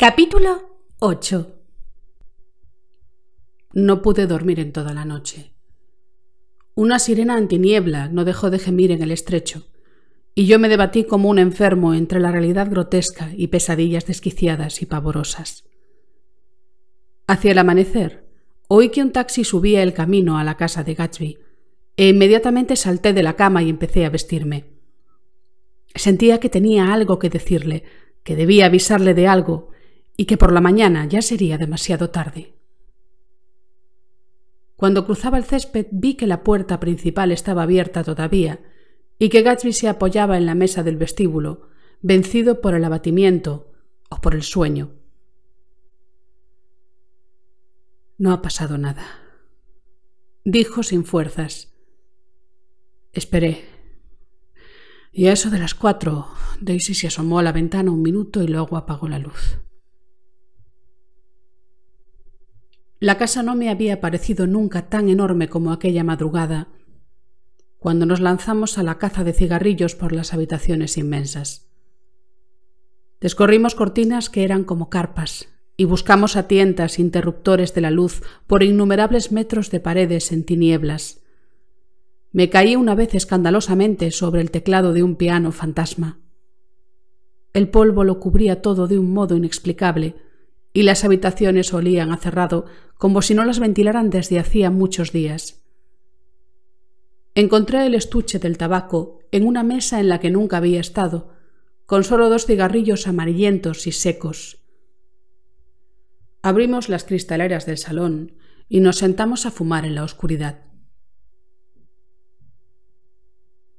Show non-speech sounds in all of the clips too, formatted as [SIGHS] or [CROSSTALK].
Capítulo 8 No pude dormir en toda la noche. Una sirena antiniebla no dejó de gemir en el estrecho, y yo me debatí como un enfermo entre la realidad grotesca y pesadillas desquiciadas y pavorosas. Hacia el amanecer, oí que un taxi subía el camino a la casa de Gatsby, e inmediatamente salté de la cama y empecé a vestirme. Sentía que tenía algo que decirle, que debía avisarle de algo, y que por la mañana ya sería demasiado tarde. Cuando cruzaba el césped vi que la puerta principal estaba abierta todavía y que Gatsby se apoyaba en la mesa del vestíbulo, vencido por el abatimiento o por el sueño. No ha pasado nada, dijo sin fuerzas. Esperé. Y a eso de las cuatro, Daisy se asomó a la ventana un minuto y luego apagó la luz. La casa no me había parecido nunca tan enorme como aquella madrugada, cuando nos lanzamos a la caza de cigarrillos por las habitaciones inmensas. Descorrimos cortinas que eran como carpas y buscamos a tientas interruptores de la luz por innumerables metros de paredes en tinieblas. Me caí una vez escandalosamente sobre el teclado de un piano fantasma. El polvo lo cubría todo de un modo inexplicable, y las habitaciones olían a cerrado como si no las ventilaran desde hacía muchos días. Encontré el estuche del tabaco en una mesa en la que nunca había estado, con solo dos cigarrillos amarillentos y secos. Abrimos las cristaleras del salón y nos sentamos a fumar en la oscuridad.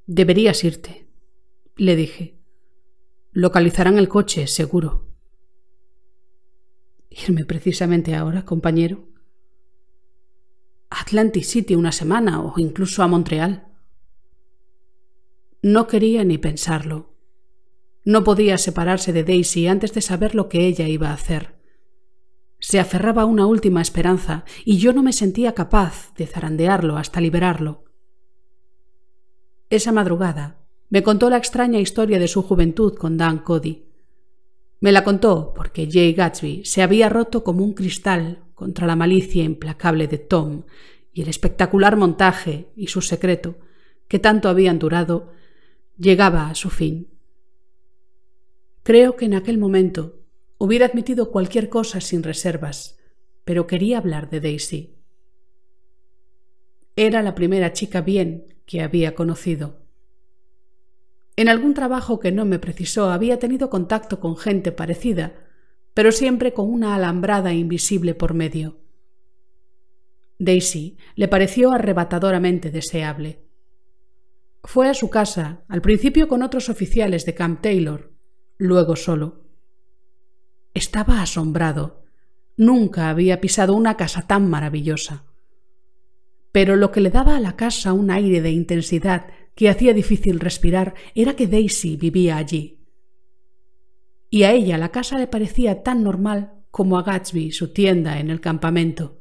Deberías irte, le dije. Localizarán el coche, seguro. Irme precisamente ahora, compañero. Atlantic City una semana o incluso a Montreal. No quería ni pensarlo. No podía separarse de Daisy antes de saber lo que ella iba a hacer. Se aferraba a una última esperanza y yo no me sentía capaz de zarandearlo hasta liberarlo. Esa madrugada me contó la extraña historia de su juventud con Dan Cody. Me la contó porque Jay Gatsby se había roto como un cristal contra la malicia implacable de Tom y el espectacular montaje y su secreto, que tanto habían durado, llegaba a su fin. Creo que en aquel momento hubiera admitido cualquier cosa sin reservas, pero quería hablar de Daisy. Era la primera chica bien que había conocido. En algún trabajo que no me precisó había tenido contacto con gente parecida, pero siempre con una alambrada invisible por medio. Daisy le pareció arrebatadoramente deseable. Fue a su casa, al principio con otros oficiales de Camp Taylor, luego solo. Estaba asombrado. Nunca había pisado una casa tan maravillosa. Pero lo que le daba a la casa un aire de intensidad que hacía difícil respirar era que Daisy vivía allí. Y a ella la casa le parecía tan normal como a Gatsby su tienda en el campamento.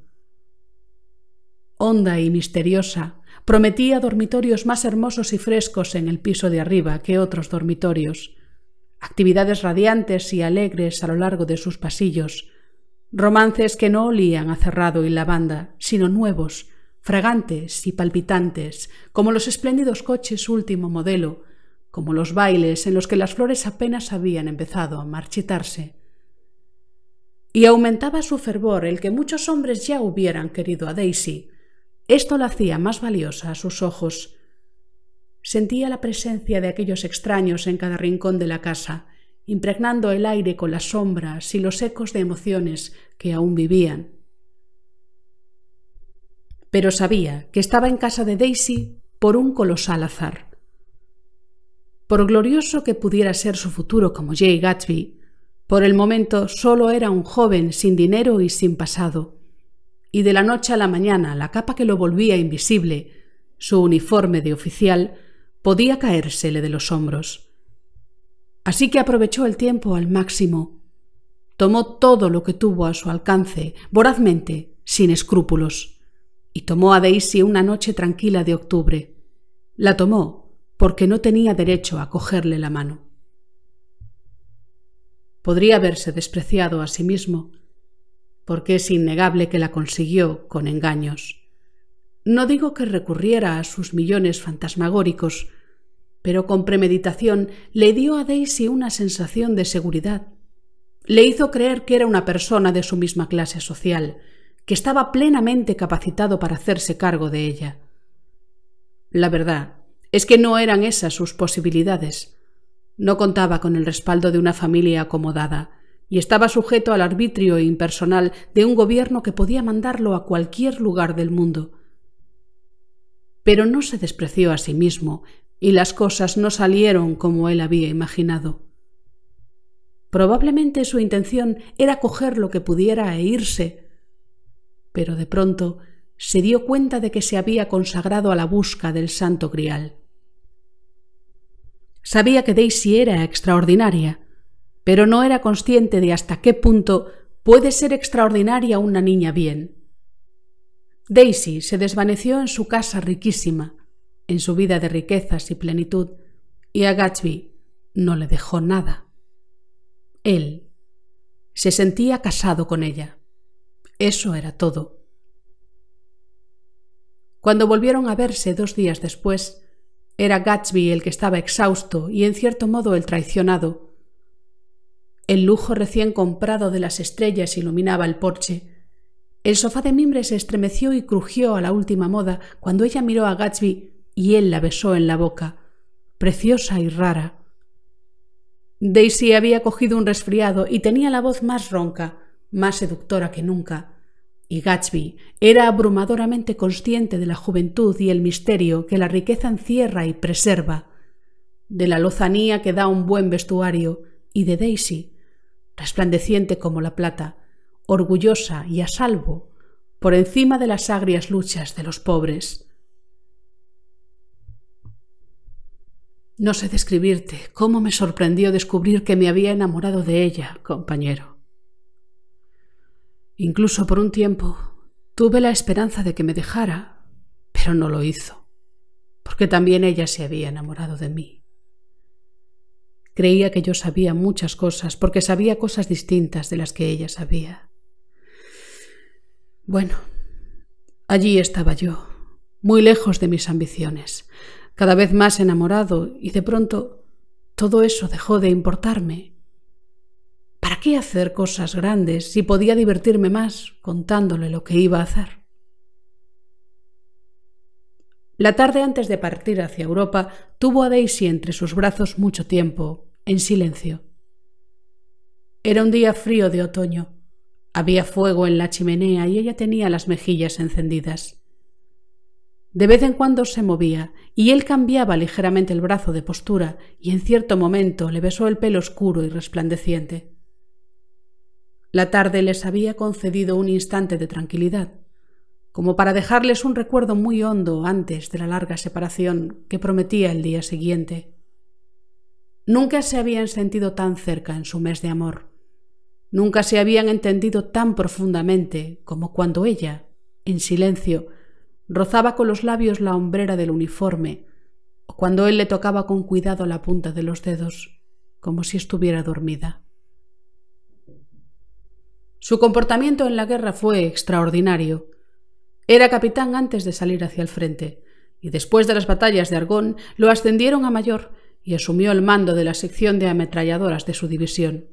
Honda y misteriosa, prometía dormitorios más hermosos y frescos en el piso de arriba que otros dormitorios, actividades radiantes y alegres a lo largo de sus pasillos, romances que no olían a cerrado y lavanda, sino nuevos, fragantes y palpitantes, como los espléndidos coches último modelo, como los bailes en los que las flores apenas habían empezado a marchitarse. Y aumentaba su fervor el que muchos hombres ya hubieran querido a Daisy. Esto la hacía más valiosa a sus ojos. Sentía la presencia de aquellos extraños en cada rincón de la casa, impregnando el aire con las sombras y los ecos de emociones que aún vivían pero sabía que estaba en casa de Daisy por un colosal azar. Por glorioso que pudiera ser su futuro como Jay Gatsby, por el momento solo era un joven sin dinero y sin pasado, y de la noche a la mañana la capa que lo volvía invisible, su uniforme de oficial, podía caérsele de los hombros. Así que aprovechó el tiempo al máximo. Tomó todo lo que tuvo a su alcance, vorazmente, sin escrúpulos y tomó a Daisy una noche tranquila de octubre. La tomó porque no tenía derecho a cogerle la mano. Podría haberse despreciado a sí mismo, porque es innegable que la consiguió con engaños. No digo que recurriera a sus millones fantasmagóricos, pero con premeditación le dio a Daisy una sensación de seguridad. Le hizo creer que era una persona de su misma clase social, que estaba plenamente capacitado para hacerse cargo de ella. La verdad es que no eran esas sus posibilidades. No contaba con el respaldo de una familia acomodada, y estaba sujeto al arbitrio impersonal de un gobierno que podía mandarlo a cualquier lugar del mundo. Pero no se despreció a sí mismo, y las cosas no salieron como él había imaginado. Probablemente su intención era coger lo que pudiera e irse, pero de pronto se dio cuenta de que se había consagrado a la busca del santo grial. Sabía que Daisy era extraordinaria, pero no era consciente de hasta qué punto puede ser extraordinaria una niña bien. Daisy se desvaneció en su casa riquísima, en su vida de riquezas y plenitud, y a Gatsby no le dejó nada. Él se sentía casado con ella. Eso era todo. Cuando volvieron a verse dos días después, era Gatsby el que estaba exhausto y en cierto modo el traicionado. El lujo recién comprado de las estrellas iluminaba el porche. El sofá de mimbre se estremeció y crujió a la última moda cuando ella miró a Gatsby y él la besó en la boca, preciosa y rara. Daisy había cogido un resfriado y tenía la voz más ronca, más seductora que nunca. Y Gatsby era abrumadoramente consciente de la juventud y el misterio que la riqueza encierra y preserva, de la lozanía que da un buen vestuario y de Daisy, resplandeciente como la plata, orgullosa y a salvo, por encima de las agrias luchas de los pobres. No sé describirte cómo me sorprendió descubrir que me había enamorado de ella, compañero. Incluso por un tiempo tuve la esperanza de que me dejara, pero no lo hizo, porque también ella se había enamorado de mí. Creía que yo sabía muchas cosas, porque sabía cosas distintas de las que ella sabía. Bueno, allí estaba yo, muy lejos de mis ambiciones, cada vez más enamorado, y de pronto todo eso dejó de importarme ¿Para qué hacer cosas grandes si podía divertirme más contándole lo que iba a hacer? La tarde antes de partir hacia Europa tuvo a Daisy entre sus brazos mucho tiempo, en silencio. Era un día frío de otoño. Había fuego en la chimenea y ella tenía las mejillas encendidas. De vez en cuando se movía y él cambiaba ligeramente el brazo de postura y en cierto momento le besó el pelo oscuro y resplandeciente. La tarde les había concedido un instante de tranquilidad, como para dejarles un recuerdo muy hondo antes de la larga separación que prometía el día siguiente. Nunca se habían sentido tan cerca en su mes de amor. Nunca se habían entendido tan profundamente como cuando ella, en silencio, rozaba con los labios la hombrera del uniforme o cuando él le tocaba con cuidado la punta de los dedos, como si estuviera dormida. Su comportamiento en la guerra fue extraordinario. Era capitán antes de salir hacia el frente, y después de las batallas de Argón lo ascendieron a mayor y asumió el mando de la sección de ametralladoras de su división.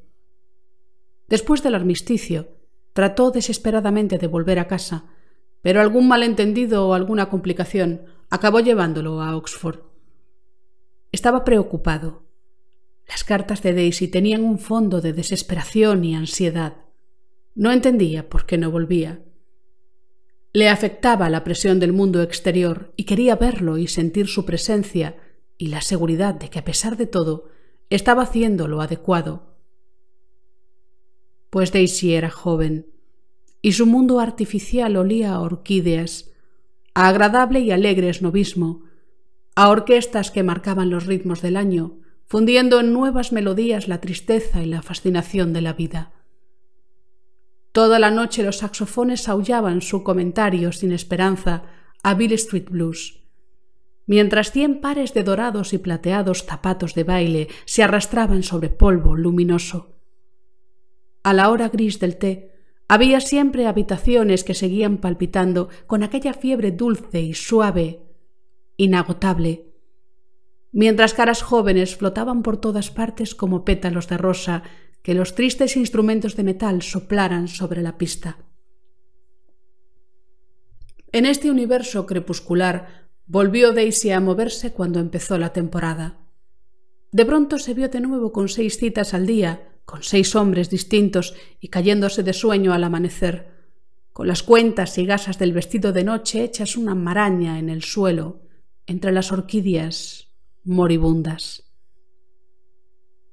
Después del armisticio, trató desesperadamente de volver a casa, pero algún malentendido o alguna complicación acabó llevándolo a Oxford. Estaba preocupado. Las cartas de Daisy tenían un fondo de desesperación y ansiedad. No entendía por qué no volvía. Le afectaba la presión del mundo exterior y quería verlo y sentir su presencia y la seguridad de que a pesar de todo estaba haciendo lo adecuado. Pues Daisy era joven y su mundo artificial olía a orquídeas, a agradable y alegre esnovismo, a orquestas que marcaban los ritmos del año, fundiendo en nuevas melodías la tristeza y la fascinación de la vida. Toda la noche los saxofones aullaban su comentario sin esperanza a Bill Street Blues, mientras cien pares de dorados y plateados zapatos de baile se arrastraban sobre polvo luminoso. A la hora gris del té, había siempre habitaciones que seguían palpitando con aquella fiebre dulce y suave, inagotable, mientras caras jóvenes flotaban por todas partes como pétalos de rosa que los tristes instrumentos de metal soplaran sobre la pista. En este universo crepuscular volvió Daisy a moverse cuando empezó la temporada. De pronto se vio de nuevo con seis citas al día, con seis hombres distintos y cayéndose de sueño al amanecer, con las cuentas y gasas del vestido de noche hechas una maraña en el suelo, entre las orquídeas moribundas.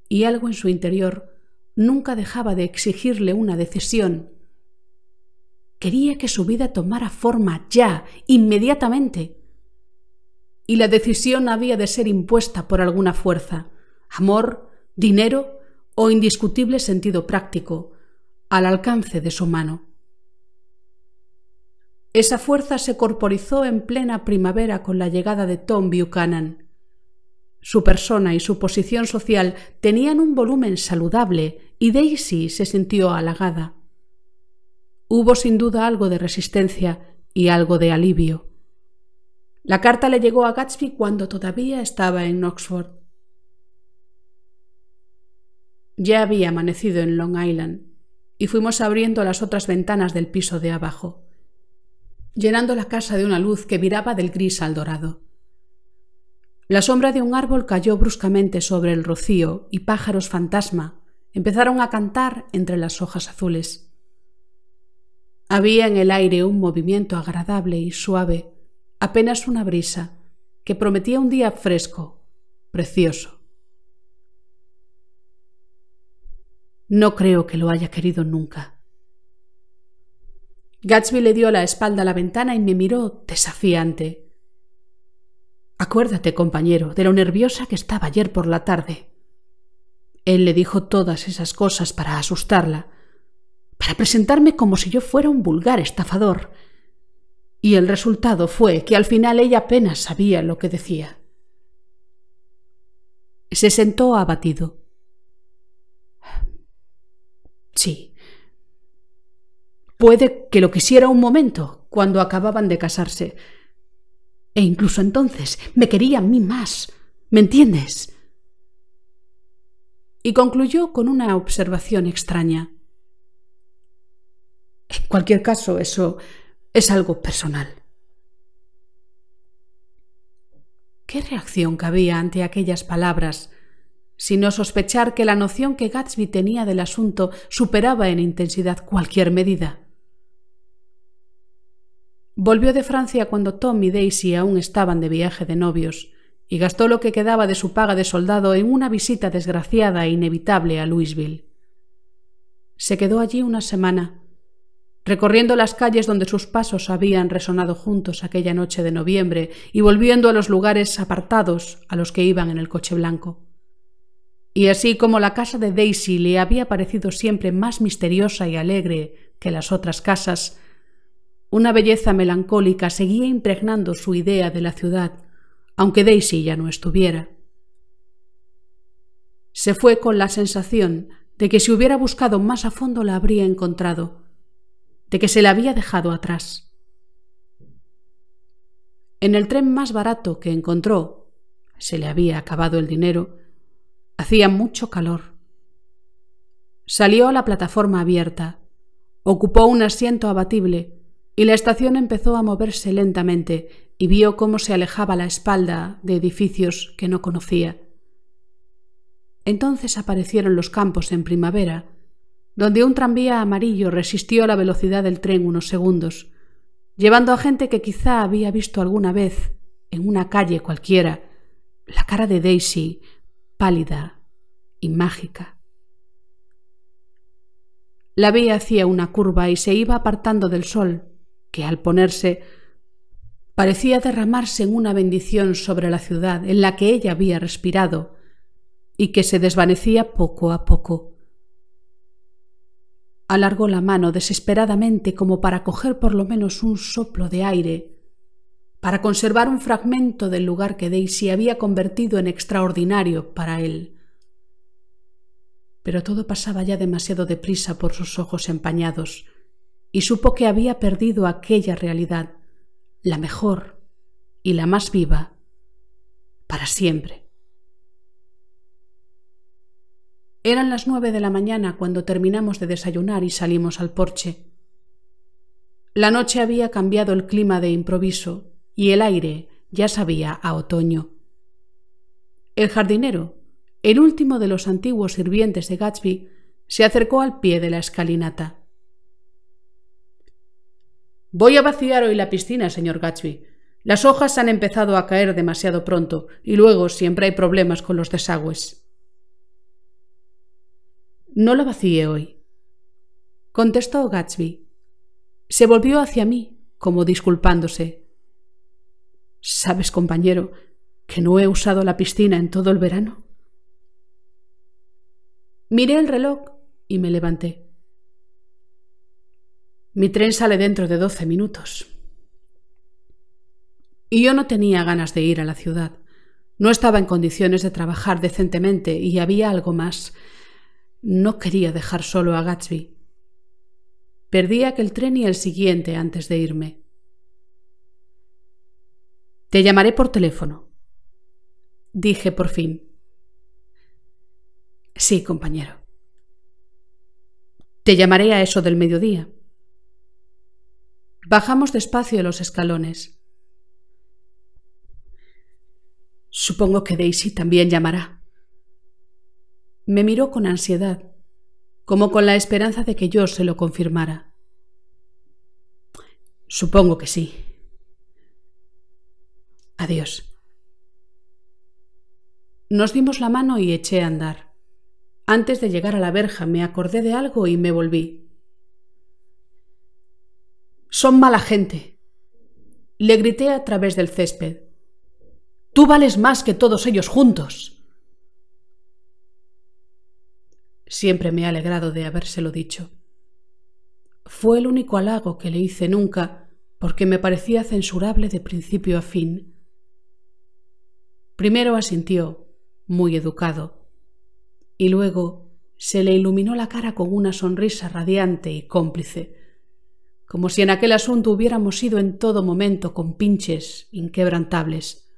Y algo en su interior nunca dejaba de exigirle una decisión. Quería que su vida tomara forma ya, inmediatamente. Y la decisión había de ser impuesta por alguna fuerza, amor, dinero o indiscutible sentido práctico, al alcance de su mano. Esa fuerza se corporizó en plena primavera con la llegada de Tom Buchanan, su persona y su posición social tenían un volumen saludable y Daisy se sintió halagada. Hubo sin duda algo de resistencia y algo de alivio. La carta le llegó a Gatsby cuando todavía estaba en Oxford. Ya había amanecido en Long Island y fuimos abriendo las otras ventanas del piso de abajo, llenando la casa de una luz que viraba del gris al dorado. La sombra de un árbol cayó bruscamente sobre el rocío y pájaros fantasma empezaron a cantar entre las hojas azules. Había en el aire un movimiento agradable y suave, apenas una brisa, que prometía un día fresco, precioso. No creo que lo haya querido nunca. Gatsby le dio la espalda a la ventana y me miró desafiante. Acuérdate, compañero, de lo nerviosa que estaba ayer por la tarde. Él le dijo todas esas cosas para asustarla, para presentarme como si yo fuera un vulgar estafador. Y el resultado fue que al final ella apenas sabía lo que decía. Se sentó abatido. Sí. Puede que lo quisiera un momento, cuando acababan de casarse e incluso entonces me quería a mí más. ¿Me entiendes? Y concluyó con una observación extraña. En cualquier caso, eso es algo personal. ¿Qué reacción cabía ante aquellas palabras, no sospechar que la noción que Gatsby tenía del asunto superaba en intensidad cualquier medida? Volvió de Francia cuando Tom y Daisy aún estaban de viaje de novios, y gastó lo que quedaba de su paga de soldado en una visita desgraciada e inevitable a Louisville. Se quedó allí una semana, recorriendo las calles donde sus pasos habían resonado juntos aquella noche de noviembre y volviendo a los lugares apartados a los que iban en el coche blanco. Y así como la casa de Daisy le había parecido siempre más misteriosa y alegre que las otras casas, una belleza melancólica seguía impregnando su idea de la ciudad, aunque Daisy ya no estuviera. Se fue con la sensación de que si hubiera buscado más a fondo la habría encontrado, de que se la había dejado atrás. En el tren más barato que encontró, se le había acabado el dinero, hacía mucho calor. Salió a la plataforma abierta, ocupó un asiento abatible y la estación empezó a moverse lentamente y vio cómo se alejaba la espalda de edificios que no conocía. Entonces aparecieron los campos en primavera, donde un tranvía amarillo resistió la velocidad del tren unos segundos, llevando a gente que quizá había visto alguna vez en una calle cualquiera, la cara de Daisy, pálida y mágica. La vía hacía una curva y se iba apartando del sol, que al ponerse parecía derramarse en una bendición sobre la ciudad en la que ella había respirado y que se desvanecía poco a poco. Alargó la mano desesperadamente como para coger por lo menos un soplo de aire, para conservar un fragmento del lugar que Daisy había convertido en extraordinario para él. Pero todo pasaba ya demasiado deprisa por sus ojos empañados, y supo que había perdido aquella realidad, la mejor y la más viva, para siempre. Eran las nueve de la mañana cuando terminamos de desayunar y salimos al porche. La noche había cambiado el clima de improviso y el aire ya sabía a otoño. El jardinero, el último de los antiguos sirvientes de Gatsby, se acercó al pie de la escalinata. Voy a vaciar hoy la piscina, señor Gatsby. Las hojas han empezado a caer demasiado pronto y luego siempre hay problemas con los desagües. No la vacíe hoy, contestó Gatsby. Se volvió hacia mí, como disculpándose. ¿Sabes, compañero, que no he usado la piscina en todo el verano? Miré el reloj y me levanté. Mi tren sale dentro de 12 minutos. Y yo no tenía ganas de ir a la ciudad. No estaba en condiciones de trabajar decentemente y había algo más. No quería dejar solo a Gatsby. Perdí aquel tren y el siguiente antes de irme. Te llamaré por teléfono, dije por fin. Sí, compañero. Te llamaré a eso del mediodía. Bajamos despacio los escalones. Supongo que Daisy también llamará. Me miró con ansiedad, como con la esperanza de que yo se lo confirmara. Supongo que sí. Adiós. Nos dimos la mano y eché a andar. Antes de llegar a la verja me acordé de algo y me volví. Son mala gente. Le grité a través del césped. Tú vales más que todos ellos juntos. Siempre me ha alegrado de habérselo dicho. Fue el único halago que le hice nunca porque me parecía censurable de principio a fin. Primero asintió, muy educado, y luego se le iluminó la cara con una sonrisa radiante y cómplice como si en aquel asunto hubiéramos ido en todo momento con pinches inquebrantables.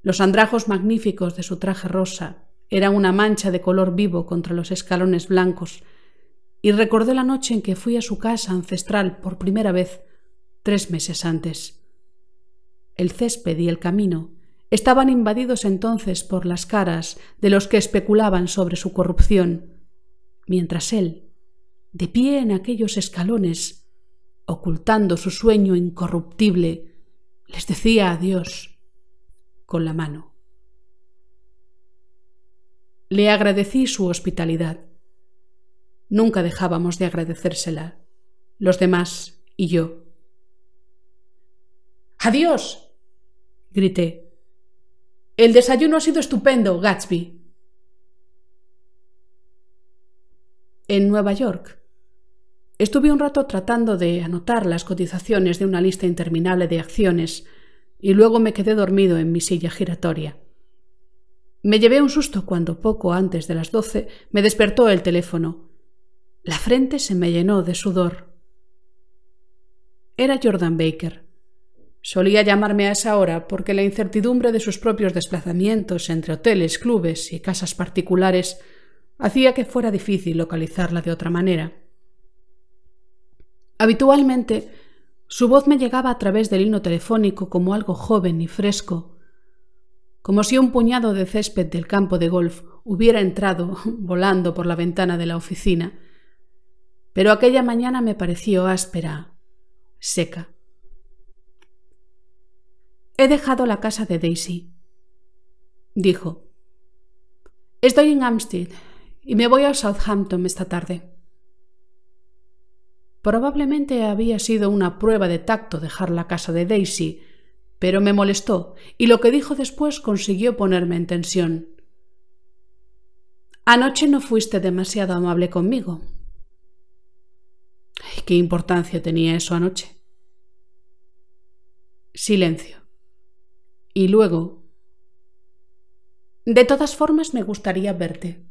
Los andrajos magníficos de su traje rosa eran una mancha de color vivo contra los escalones blancos, y recordé la noche en que fui a su casa ancestral por primera vez, tres meses antes. El césped y el camino estaban invadidos entonces por las caras de los que especulaban sobre su corrupción, mientras él, de pie en aquellos escalones, ocultando su sueño incorruptible, les decía adiós con la mano. Le agradecí su hospitalidad. Nunca dejábamos de agradecérsela, los demás y yo. ¡Adiós! grité. El desayuno ha sido estupendo, Gatsby. En Nueva York Estuve un rato tratando de anotar las cotizaciones de una lista interminable de acciones y luego me quedé dormido en mi silla giratoria. Me llevé un susto cuando poco antes de las doce me despertó el teléfono. La frente se me llenó de sudor. Era Jordan Baker. Solía llamarme a esa hora porque la incertidumbre de sus propios desplazamientos entre hoteles, clubes y casas particulares hacía que fuera difícil localizarla de otra manera. Habitualmente, su voz me llegaba a través del hino telefónico como algo joven y fresco, como si un puñado de césped del campo de golf hubiera entrado [LAUGHS] volando por la ventana de la oficina. Pero aquella mañana me pareció áspera, seca. He dejado la casa de Daisy, dijo. Estoy en Hampstead y me voy a Southampton esta tarde. Probablemente había sido una prueba de tacto dejar la casa de Daisy, pero me molestó y lo que dijo después consiguió ponerme en tensión. Anoche no fuiste demasiado amable conmigo. ¿Qué importancia tenía eso anoche? Silencio. Y luego... De todas formas, me gustaría verte.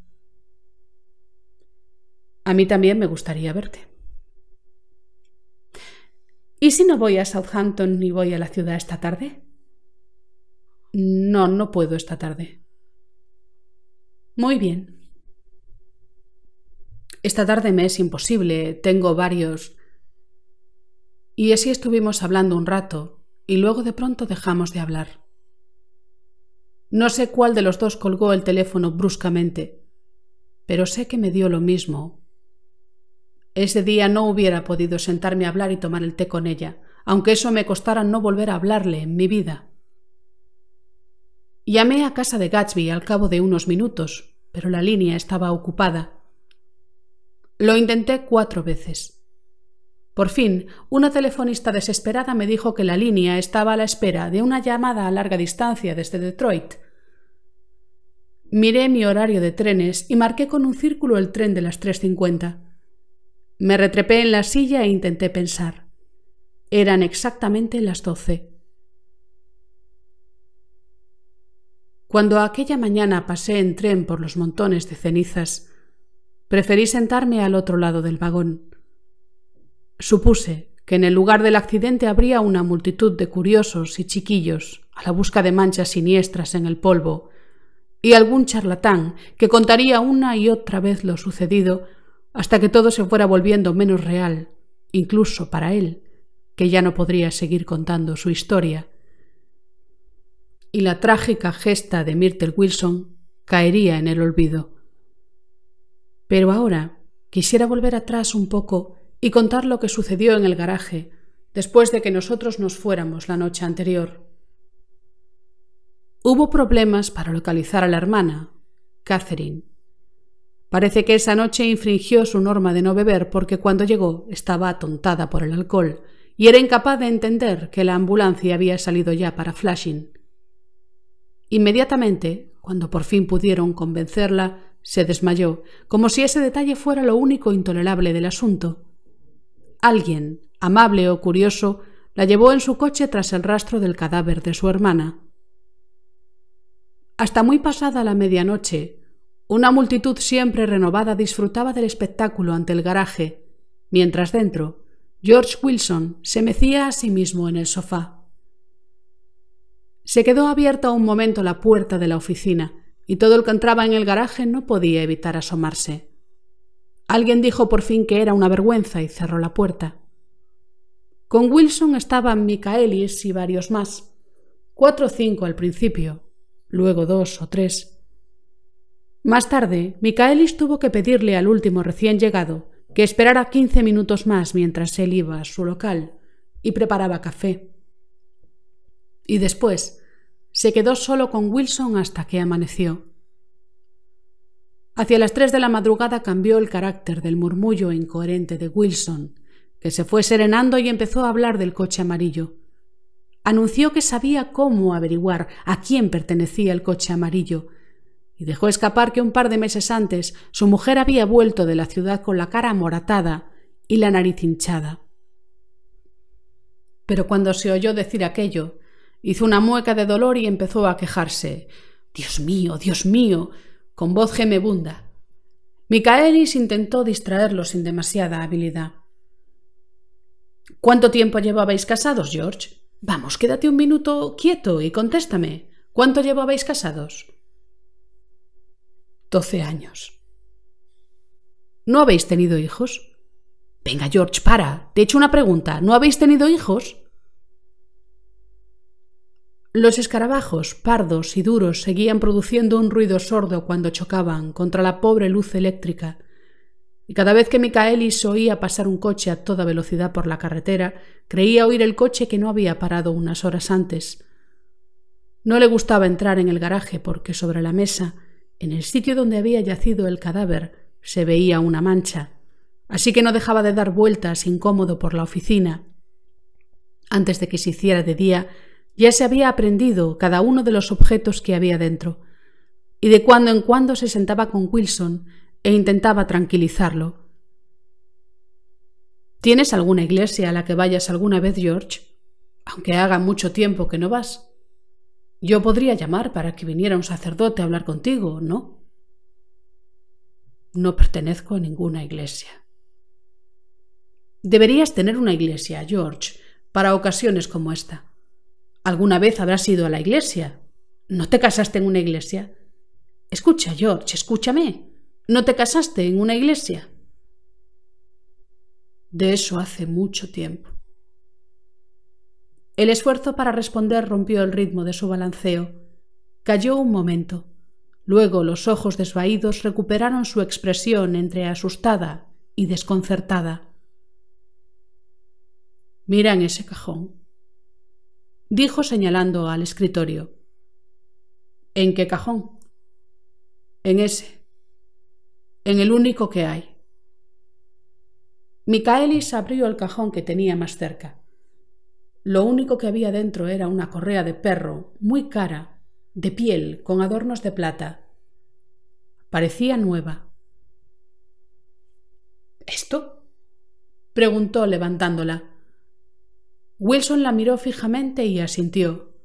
A mí también me gustaría verte. ¿Y si no voy a Southampton ni voy a la ciudad esta tarde? No, no puedo esta tarde. Muy bien. Esta tarde me es imposible, tengo varios... Y así estuvimos hablando un rato, y luego de pronto dejamos de hablar. No sé cuál de los dos colgó el teléfono bruscamente, pero sé que me dio lo mismo ese día no hubiera podido sentarme a hablar y tomar el té con ella, aunque eso me costara no volver a hablarle en mi vida. Llamé a casa de Gatsby al cabo de unos minutos, pero la línea estaba ocupada. Lo intenté cuatro veces. Por fin, una telefonista desesperada me dijo que la línea estaba a la espera de una llamada a larga distancia desde Detroit. Miré mi horario de trenes y marqué con un círculo el tren de las 3.50. Me retrepé en la silla e intenté pensar. Eran exactamente las doce. Cuando aquella mañana pasé en tren por los montones de cenizas, preferí sentarme al otro lado del vagón. Supuse que en el lugar del accidente habría una multitud de curiosos y chiquillos a la busca de manchas siniestras en el polvo, y algún charlatán que contaría una y otra vez lo sucedido hasta que todo se fuera volviendo menos real, incluso para él, que ya no podría seguir contando su historia. Y la trágica gesta de Myrtle Wilson caería en el olvido. Pero ahora quisiera volver atrás un poco y contar lo que sucedió en el garaje después de que nosotros nos fuéramos la noche anterior. Hubo problemas para localizar a la hermana, Catherine. Parece que esa noche infringió su norma de no beber porque cuando llegó estaba atontada por el alcohol y era incapaz de entender que la ambulancia había salido ya para flashing. Inmediatamente, cuando por fin pudieron convencerla, se desmayó, como si ese detalle fuera lo único intolerable del asunto. Alguien, amable o curioso, la llevó en su coche tras el rastro del cadáver de su hermana. Hasta muy pasada la medianoche, una multitud siempre renovada disfrutaba del espectáculo ante el garaje, mientras dentro, George Wilson se mecía a sí mismo en el sofá. Se quedó abierta un momento la puerta de la oficina, y todo el que entraba en el garaje no podía evitar asomarse. Alguien dijo por fin que era una vergüenza y cerró la puerta. Con Wilson estaban Michaelis y varios más, cuatro o cinco al principio, luego dos o tres, más tarde, Micaelis tuvo que pedirle al último recién llegado que esperara 15 minutos más mientras él iba a su local y preparaba café. Y después, se quedó solo con Wilson hasta que amaneció. Hacia las tres de la madrugada cambió el carácter del murmullo incoherente de Wilson, que se fue serenando y empezó a hablar del coche amarillo. Anunció que sabía cómo averiguar a quién pertenecía el coche amarillo y dejó escapar que un par de meses antes su mujer había vuelto de la ciudad con la cara amoratada y la nariz hinchada. Pero cuando se oyó decir aquello, hizo una mueca de dolor y empezó a quejarse. Dios mío, Dios mío, con voz gemebunda. Micaelis intentó distraerlo sin demasiada habilidad. ¿Cuánto tiempo llevabais casados, George? Vamos, quédate un minuto quieto y contéstame. ¿Cuánto llevabais casados? 12 años. ¿No habéis tenido hijos? Venga, George, para. Te he hecho una pregunta. ¿No habéis tenido hijos? Los escarabajos, pardos y duros, seguían produciendo un ruido sordo cuando chocaban contra la pobre luz eléctrica, y cada vez que Micaelis oía pasar un coche a toda velocidad por la carretera, creía oír el coche que no había parado unas horas antes. No le gustaba entrar en el garaje porque sobre la mesa en el sitio donde había yacido el cadáver se veía una mancha, así que no dejaba de dar vueltas incómodo por la oficina. Antes de que se hiciera de día, ya se había aprendido cada uno de los objetos que había dentro, y de cuando en cuando se sentaba con Wilson e intentaba tranquilizarlo. ¿Tienes alguna iglesia a la que vayas alguna vez, George? Aunque haga mucho tiempo que no vas. Yo podría llamar para que viniera un sacerdote a hablar contigo, ¿no? No pertenezco a ninguna iglesia. Deberías tener una iglesia, George, para ocasiones como esta. ¿Alguna vez habrás ido a la iglesia? ¿No te casaste en una iglesia? Escucha, George, escúchame. ¿No te casaste en una iglesia? De eso hace mucho tiempo. El esfuerzo para responder rompió el ritmo de su balanceo. Cayó un momento. Luego los ojos desvaídos recuperaron su expresión entre asustada y desconcertada. Mira en ese cajón, dijo señalando al escritorio. ¿En qué cajón? En ese. En el único que hay. Micaelis abrió el cajón que tenía más cerca. Lo único que había dentro era una correa de perro, muy cara, de piel, con adornos de plata. Parecía nueva. ¿Esto? preguntó levantándola. Wilson la miró fijamente y asintió.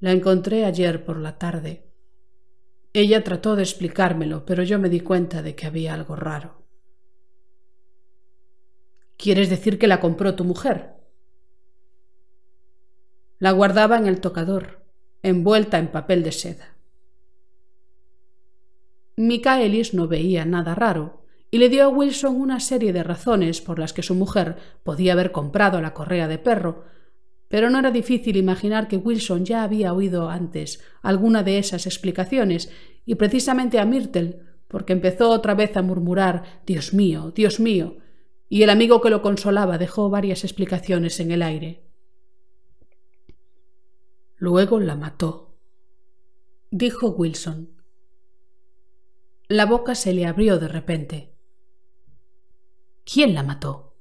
La encontré ayer por la tarde. Ella trató de explicármelo, pero yo me di cuenta de que había algo raro. ¿Quieres decir que la compró tu mujer? La guardaba en el tocador, envuelta en papel de seda. Micaelis no veía nada raro y le dio a Wilson una serie de razones por las que su mujer podía haber comprado la correa de perro, pero no era difícil imaginar que Wilson ya había oído antes alguna de esas explicaciones y precisamente a Myrtle, porque empezó otra vez a murmurar Dios mío, Dios mío, y el amigo que lo consolaba dejó varias explicaciones en el aire. Luego la mató, dijo Wilson. La boca se le abrió de repente. ¿Quién la mató?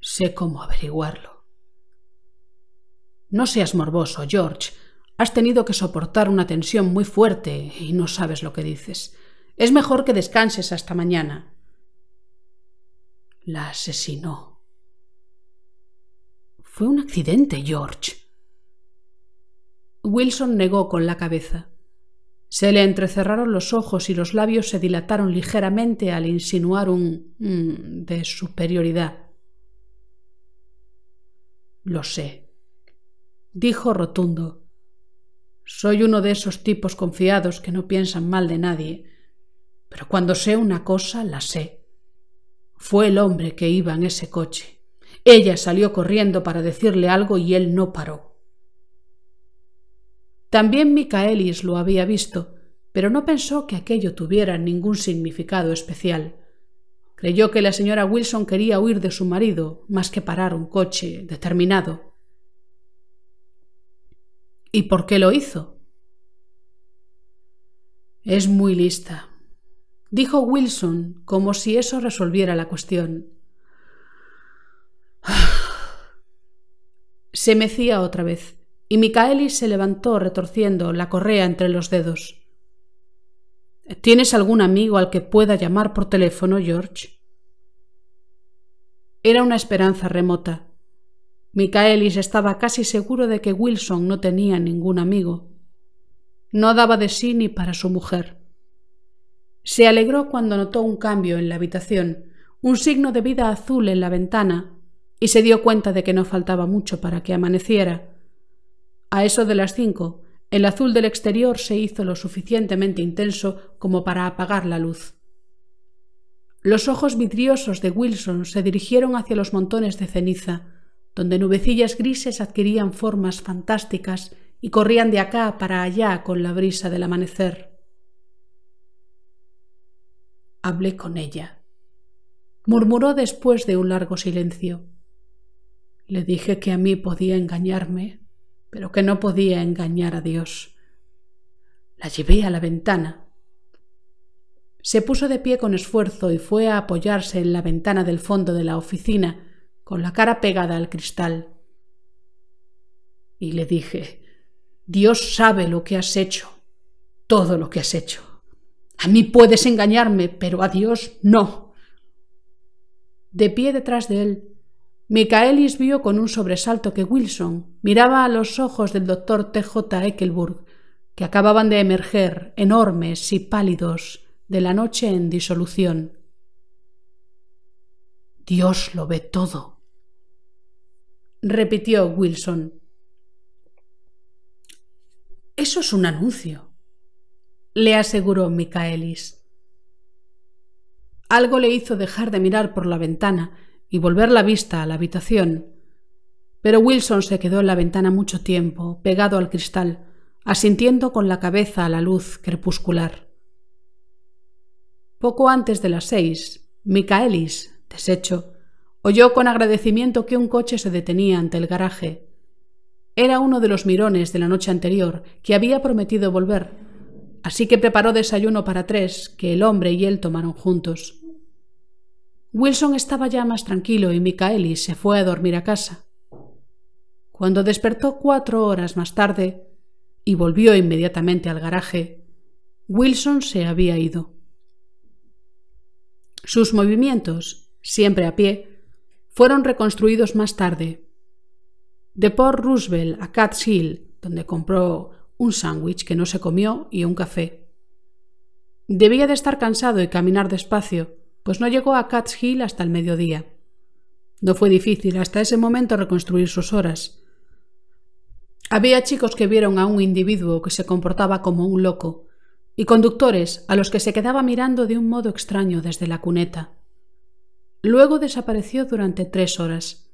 Sé cómo averiguarlo. No seas morboso, George. Has tenido que soportar una tensión muy fuerte y no sabes lo que dices. Es mejor que descanses hasta mañana. La asesinó. Fue un accidente, George. Wilson negó con la cabeza. Se le entrecerraron los ojos y los labios se dilataron ligeramente al insinuar un de superioridad. Lo sé, dijo rotundo. Soy uno de esos tipos confiados que no piensan mal de nadie, pero cuando sé una cosa, la sé. Fue el hombre que iba en ese coche. Ella salió corriendo para decirle algo y él no paró. También Micaelis lo había visto, pero no pensó que aquello tuviera ningún significado especial. Creyó que la señora Wilson quería huir de su marido más que parar un coche determinado. ¿Y por qué lo hizo? Es muy lista, dijo Wilson, como si eso resolviera la cuestión. [SIGHS] Se mecía otra vez y Micaelis se levantó retorciendo la correa entre los dedos. ¿Tienes algún amigo al que pueda llamar por teléfono, George? Era una esperanza remota. Micaelis estaba casi seguro de que Wilson no tenía ningún amigo. No daba de sí ni para su mujer. Se alegró cuando notó un cambio en la habitación, un signo de vida azul en la ventana, y se dio cuenta de que no faltaba mucho para que amaneciera a eso de las cinco, el azul del exterior se hizo lo suficientemente intenso como para apagar la luz. Los ojos vidriosos de Wilson se dirigieron hacia los montones de ceniza, donde nubecillas grises adquirían formas fantásticas y corrían de acá para allá con la brisa del amanecer. Hablé con ella. Murmuró después de un largo silencio. Le dije que a mí podía engañarme, pero que no podía engañar a Dios. La llevé a la ventana. Se puso de pie con esfuerzo y fue a apoyarse en la ventana del fondo de la oficina, con la cara pegada al cristal. Y le dije, Dios sabe lo que has hecho, todo lo que has hecho. A mí puedes engañarme, pero a Dios no. De pie detrás de él, Michaelis vio con un sobresalto que Wilson miraba a los ojos del doctor T.J. Eckelburg, que acababan de emerger, enormes y pálidos, de la noche en disolución. Dios lo ve todo, repitió Wilson. Eso es un anuncio, le aseguró Michaelis. Algo le hizo dejar de mirar por la ventana y volver la vista a la habitación. Pero Wilson se quedó en la ventana mucho tiempo, pegado al cristal, asintiendo con la cabeza a la luz crepuscular. Poco antes de las seis, Micaelis, deshecho, oyó con agradecimiento que un coche se detenía ante el garaje. Era uno de los mirones de la noche anterior que había prometido volver, así que preparó desayuno para tres que el hombre y él tomaron juntos. Wilson estaba ya más tranquilo y Micaelis se fue a dormir a casa. Cuando despertó cuatro horas más tarde y volvió inmediatamente al garaje, Wilson se había ido. Sus movimientos, siempre a pie, fueron reconstruidos más tarde. De Port Roosevelt a Cats Hill, donde compró un sándwich que no se comió y un café. Debía de estar cansado y caminar despacio, pues no llegó a Cat's Hill hasta el mediodía. No fue difícil hasta ese momento reconstruir sus horas. Había chicos que vieron a un individuo que se comportaba como un loco, y conductores a los que se quedaba mirando de un modo extraño desde la cuneta. Luego desapareció durante tres horas.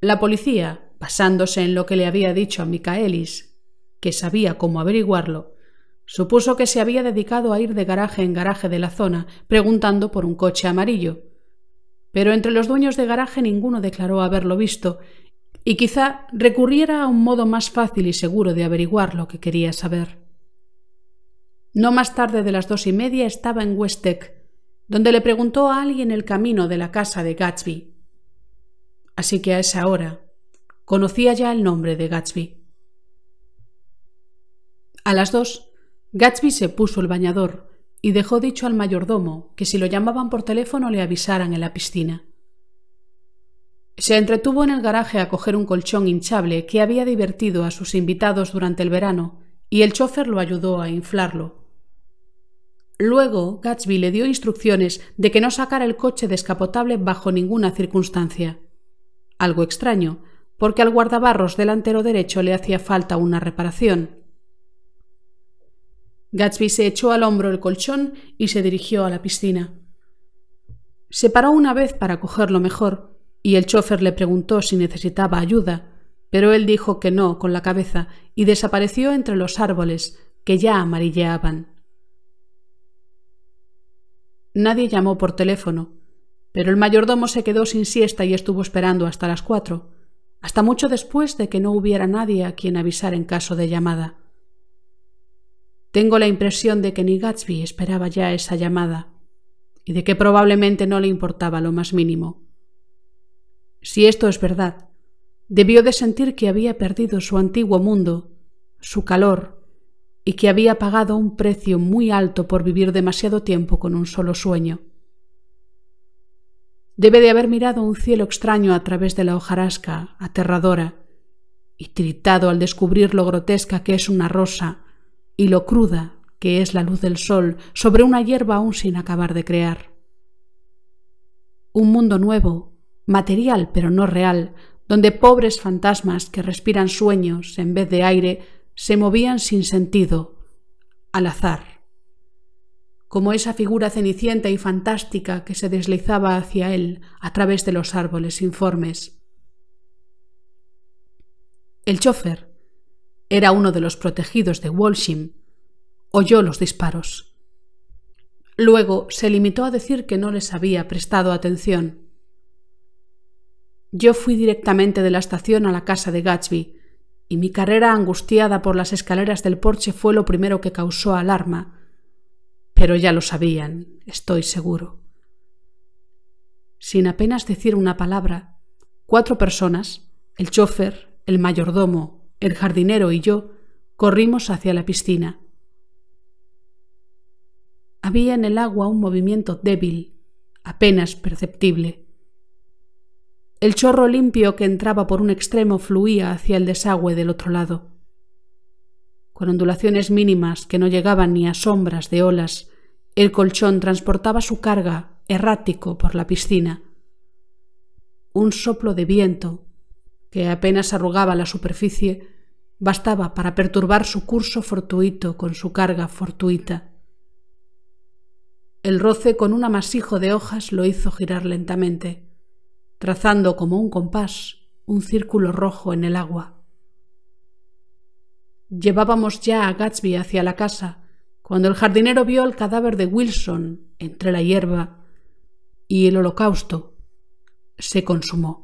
La policía, basándose en lo que le había dicho a Micaelis, que sabía cómo averiguarlo, Supuso que se había dedicado a ir de garaje en garaje de la zona, preguntando por un coche amarillo. Pero entre los dueños de garaje ninguno declaró haberlo visto, y quizá recurriera a un modo más fácil y seguro de averiguar lo que quería saber. No más tarde de las dos y media estaba en Westec, donde le preguntó a alguien el camino de la casa de Gatsby. Así que a esa hora conocía ya el nombre de Gatsby. A las dos Gatsby se puso el bañador y dejó dicho al mayordomo que si lo llamaban por teléfono le avisaran en la piscina. Se entretuvo en el garaje a coger un colchón hinchable que había divertido a sus invitados durante el verano y el chofer lo ayudó a inflarlo. Luego Gatsby le dio instrucciones de que no sacara el coche descapotable bajo ninguna circunstancia. Algo extraño, porque al guardabarros delantero derecho le hacía falta una reparación Gatsby se echó al hombro el colchón y se dirigió a la piscina. Se paró una vez para cogerlo mejor, y el chofer le preguntó si necesitaba ayuda, pero él dijo que no con la cabeza y desapareció entre los árboles que ya amarilleaban. Nadie llamó por teléfono, pero el mayordomo se quedó sin siesta y estuvo esperando hasta las cuatro, hasta mucho después de que no hubiera nadie a quien avisar en caso de llamada. Tengo la impresión de que ni Gatsby esperaba ya esa llamada y de que probablemente no le importaba lo más mínimo. Si esto es verdad, debió de sentir que había perdido su antiguo mundo, su calor, y que había pagado un precio muy alto por vivir demasiado tiempo con un solo sueño. Debe de haber mirado un cielo extraño a través de la hojarasca, aterradora, y tritado al descubrir lo grotesca que es una rosa y lo cruda que es la luz del sol sobre una hierba aún sin acabar de crear. Un mundo nuevo, material pero no real, donde pobres fantasmas que respiran sueños en vez de aire se movían sin sentido, al azar, como esa figura cenicienta y fantástica que se deslizaba hacia él a través de los árboles informes. El chofer, era uno de los protegidos de Walsham, oyó los disparos. Luego se limitó a decir que no les había prestado atención. Yo fui directamente de la estación a la casa de Gatsby, y mi carrera angustiada por las escaleras del porche fue lo primero que causó alarma. Pero ya lo sabían, estoy seguro. Sin apenas decir una palabra, cuatro personas, el chofer, el mayordomo el jardinero y yo corrimos hacia la piscina. Había en el agua un movimiento débil, apenas perceptible. El chorro limpio que entraba por un extremo fluía hacia el desagüe del otro lado. Con ondulaciones mínimas que no llegaban ni a sombras de olas, el colchón transportaba su carga errático por la piscina. Un soplo de viento, que apenas arrugaba la superficie, bastaba para perturbar su curso fortuito con su carga fortuita. El roce con un amasijo de hojas lo hizo girar lentamente, trazando como un compás un círculo rojo en el agua. Llevábamos ya a Gatsby hacia la casa cuando el jardinero vio el cadáver de Wilson entre la hierba y el holocausto se consumó.